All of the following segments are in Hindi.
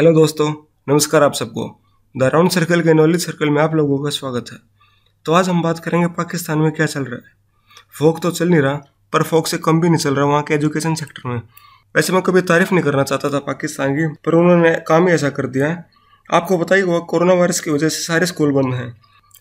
हेलो दोस्तों नमस्कार आप सबको द राउंड सर्कल के नॉलेज सर्कल में आप लोगों का स्वागत है तो आज हम बात करेंगे पाकिस्तान में क्या चल रहा है फोक तो चल नहीं रहा पर फोक से कम भी नहीं चल रहा वहाँ के एजुकेशन सेक्टर में वैसे मैं कभी तारीफ नहीं करना चाहता था पाकिस्तान की पर उन्होंने काम ही ऐसा कर दिया है आपको बताइए वो कोरोना वायरस की वजह से सारे स्कूल बंद हैं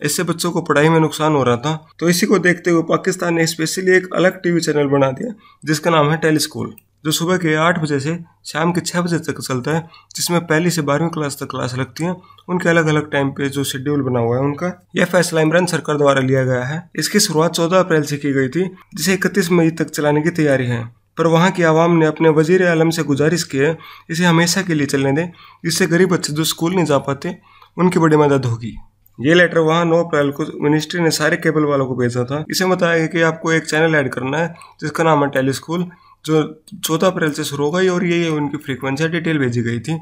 इससे बच्चों को पढ़ाई में नुकसान हो रहा था तो इसी को देखते हुए पाकिस्तान ने स्पेशली एक अलग टीवी चैनल बना दिया जिसका नाम है टेलीस्कूल जो सुबह के आठ बजे से शाम के छः बजे तक चलता है जिसमें पहली से बारहवीं क्लास तक क्लास लगती है उनके अलग अलग टाइम पे जो शेड्यूल बना हुआ है उनका यह फैसला इमरान सरकार द्वारा लिया गया है इसकी शुरुआत चौदह अप्रैल से की गई थी जिसे इकतीस मई तक चलाने की तैयारी है पर वहाँ की आवाम ने अपने वजीर आलम से गुजारिश की है इसे हमेशा के लिए चलने दें इससे गरीब बच्चे जो स्कूल नहीं जा पाते उनकी बड़ी मदद होगी ये लेटर वहाँ 9 अप्रैल को मिनिस्ट्री ने सारे केबल वालों को भेजा था इसे बताया गया कि आपको एक चैनल ऐड करना है जिसका नाम है टेली स्कूल जो चौदह अप्रैल से शुरू हो गई और ये उनकी फ्रीक्वेंसी डिटेल भेजी गई थी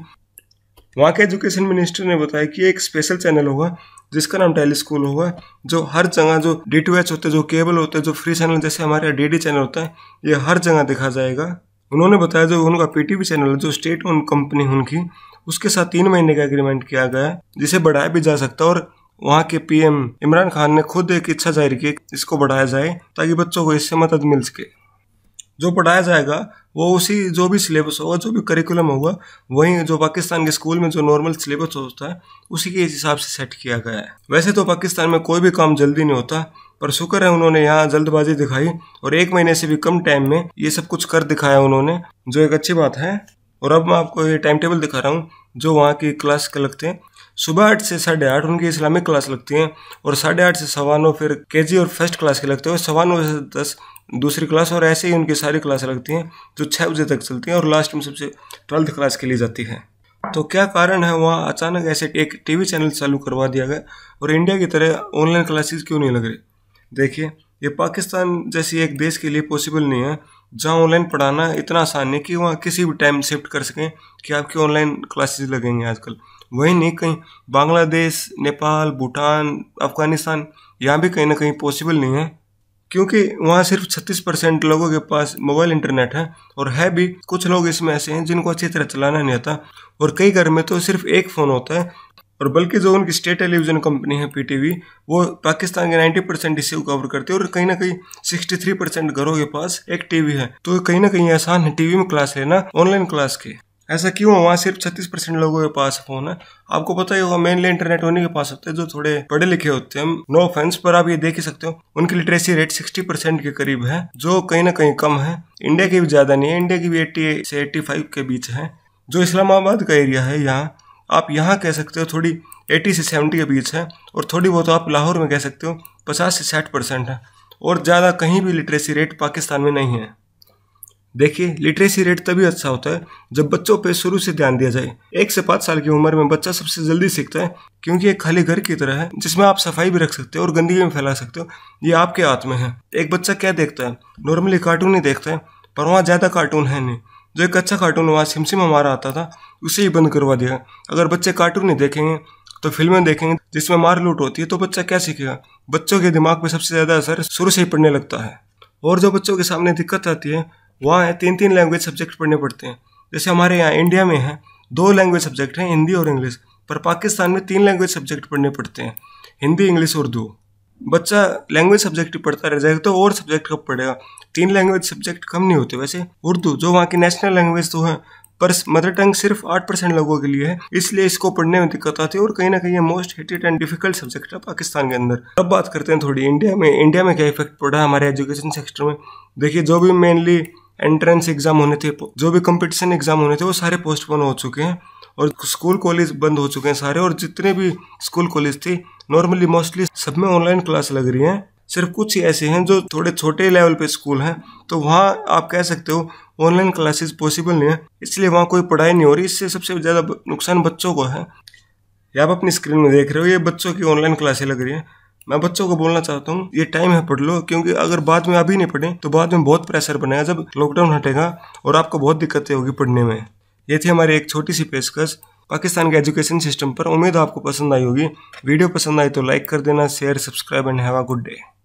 वहाँ के एजुकेशन मिनिस्टर ने बताया कि एक स्पेशल चैनल होगा जिसका नाम टेली स्कूल होगा जो हर जगह जो डी टू एच होते जो केबल होते जो फ्री चैनल जैसे हमारे डी डी चैनल होता है ये हर जगह देखा जाएगा उन्होंने बताया जो उनका वी चैनल जो स्टेट ओन कंपनी उनकी उसके साथ तीन महीने का एग्रीमेंट किया गया है जिसे बढ़ाया भी जा सकता है और वहाँ के पीएम इमरान खान ने खुद एक इच्छा जाहिर की इसको बढ़ाया जाए ताकि बच्चों को इससे मदद मिल सके जो पढ़ाया जाएगा वो उसी जो भी सिलेबस होगा जो भी करिकुलम होगा वही जो पाकिस्तान के स्कूल में जो नॉर्मल सिलेबस होता है उसी के हिसाब से सेट किया गया है वैसे तो पाकिस्तान में कोई भी काम जल्दी नहीं होता पर शुक्र है उन्होंने यहाँ जल्दबाजी दिखाई और एक महीने से भी कम टाइम में ये सब कुछ कर दिखाया उन्होंने जो एक अच्छी बात है और अब मैं आपको ये टाइम टेबल दिखा रहा हूँ जो वहाँ की क्लास के लगते हैं सुबह आठ से साढ़े आठ उनकी इस्लामिक क्लास लगती है और साढ़े आठ से सवा नौ फिर के और फर्स्ट क्लास के लगते हैं और सवा नौ से दस दूसरी क्लास और ऐसे ही उनकी सारी क्लासें लगती हैं जो छः बजे तक चलती हैं और लास्ट में सबसे ट्वेल्थ क्लास के लिए जाती है तो क्या कारण है वहाँ अचानक ऐसे एक टीवी चैनल चालू करवा दिया गया और इंडिया की तरह ऑनलाइन क्लासेस क्यों नहीं लग रही देखिए ये पाकिस्तान जैसी एक देश के लिए पॉसिबल नहीं है जहाँ ऑनलाइन पढ़ाना इतना आसान है कि वहाँ किसी भी टाइम शिफ्ट कर सकें कि आपकी ऑनलाइन क्लासेस लगेंगे आजकल वहीं नहीं कहीं बांग्लादेश नेपाल भूटान अफगानिस्तान यहाँ भी कहीं ना कहीं पॉसिबल नहीं है क्योंकि वहाँ सिर्फ 36 परसेंट लोगों के पास मोबाइल इंटरनेट है और है भी कुछ लोग इसमें ऐसे हैं जिनको अच्छी तरह चलाना नहीं आता और कई घर में तो सिर्फ एक फ़ोन होता है और बल्कि जो उनकी स्टेट टेलीविज़न कंपनी है पीटीवी वो पाकिस्तान के 90 परसेंट इसे को कवर करती है और कहीं ना कहीं 63 परसेंट घरों के पास एक टीवी है तो कहीं ना कहीं आसान है टीवी में क्लास लेना ऑनलाइन क्लास के ऐसा क्यों हुआ सिर्फ छत्तीस परसेंट लोगों के पास फोन है आपको पता ही होगा मेनली इंटरनेट उन्हीं के पास होते हैं जो थोड़े पढ़े लिखे होते हैं नो ऑफेंस पर आप ये देख ही सकते हो उनकी लिटरेसी रेट सिक्सटी परसेंट के करीब है जो कहीं ना कहीं कम है इंडिया की भी ज्यादा नहीं है इंडिया की भी एट्टी से एट्टी फाइव के बीच है जो इस्लामाबाद का एरिया है यहाँ आप यहाँ कह सकते हो थोड़ी एटी से सेवेंटी के बीच है और थोड़ी बहुत आप लाहौर में कह सकते हो पचास से साठ परसेंट है और ज़्यादा कहीं भी लिटरेसी रेट पाकिस्तान में नहीं है देखिए लिटरेसी रेट तभी अच्छा होता है जब बच्चों पर शुरू से ध्यान दिया जाए एक से पाँच साल की उम्र में बच्चा सबसे जल्दी सीखता है क्योंकि एक खाली घर की तरह है जिसमें आप सफाई भी रख सकते हो और गंदगी में फैला सकते हो ये आपके हाथ में है एक बच्चा क्या देखता है नॉर्मली कार्टून ही देखता है पर वहाँ ज़्यादा कार्टून है नहीं जो एक अच्छा कार्टून वहाँ सिमसिम हमारा आता था उसे ही बंद करवा दिया अगर बच्चे कार्टून नहीं देखेंगे तो फिल्में देखेंगे जिसमें मार लूट होती है तो बच्चा क्या सीखेगा बच्चों के दिमाग पर सबसे ज़्यादा असर शुरू से ही पड़ने लगता है और जो बच्चों के सामने दिक्कत आती है वहाँ है तीन तीन लैंग्वेज सब्जेक्ट पढ़ने पड़ते हैं जैसे हमारे यहाँ इंडिया में है दो लैंग्वेज सब्जेक्ट हैं हिंदी और इंग्लिश पर पाकिस्तान में तीन लैंग्वेज सब्जेक्ट पढ़ने पड़ते हैं हिंदी इंग्लिश उर्दू बच्चा लैंग्वेज सब्जेक्ट पढ़ता रह जाएगा तो और सब्जेक्ट कब पढ़ेगा तीन लैंग्वेज सब्जेक्ट कम नहीं होते वैसे उर्दू जो वहाँ की नेशनल लैंग्वेज तो है पर मदर टंग सिर्फ आठ परसेंट लोगों के लिए है इसलिए इसको पढ़ने में दिक्कत आती है और कहीं ना कहीं ये most hated and difficult subject है पाकिस्तान के अंदर अब बात करते हैं थोड़ी इंडिया में इंडिया में क्या इफेक्ट पड़ा है हमारे एजुकेशन सेक्टर में देखिए जो भी मेनली एंट्रेंस एग्जाम होने थे जो भी कंपटीशन एग्जाम होने थे वो सारे पोस्टपोन हो चुके हैं और स्कूल कॉलेज बंद हो चुके हैं सारे और जितने भी स्कूल कॉलेज थे नॉर्मली मोस्टली सब में ऑनलाइन क्लास लग रही हैं सिर्फ कुछ ही ऐसे हैं जो थोड़े छोटे लेवल पे स्कूल हैं तो वहाँ आप कह सकते हो ऑनलाइन क्लासेस पॉसिबल नहीं है इसलिए वहाँ कोई पढ़ाई नहीं हो रही इससे सबसे ज़्यादा नुकसान बच्चों को है या आप अपनी स्क्रीन में देख रहे हो ये बच्चों की ऑनलाइन क्लासे लग रही हैं मैं बच्चों को बोलना चाहता हूँ ये टाइम है पढ़ लो क्योंकि अगर बाद में अभी नहीं पढ़े तो बाद में बहुत प्रेशर बनेगा जब लॉकडाउन हटेगा और आपको बहुत दिक्कतें होगी पढ़ने में ये थी हमारी एक छोटी सी पेशकश पाकिस्तान के एजुकेशन सिस्टम पर उम्मीद आपको पसंद आई होगी वीडियो पसंद आई तो लाइक कर देना share subscribe and have a good day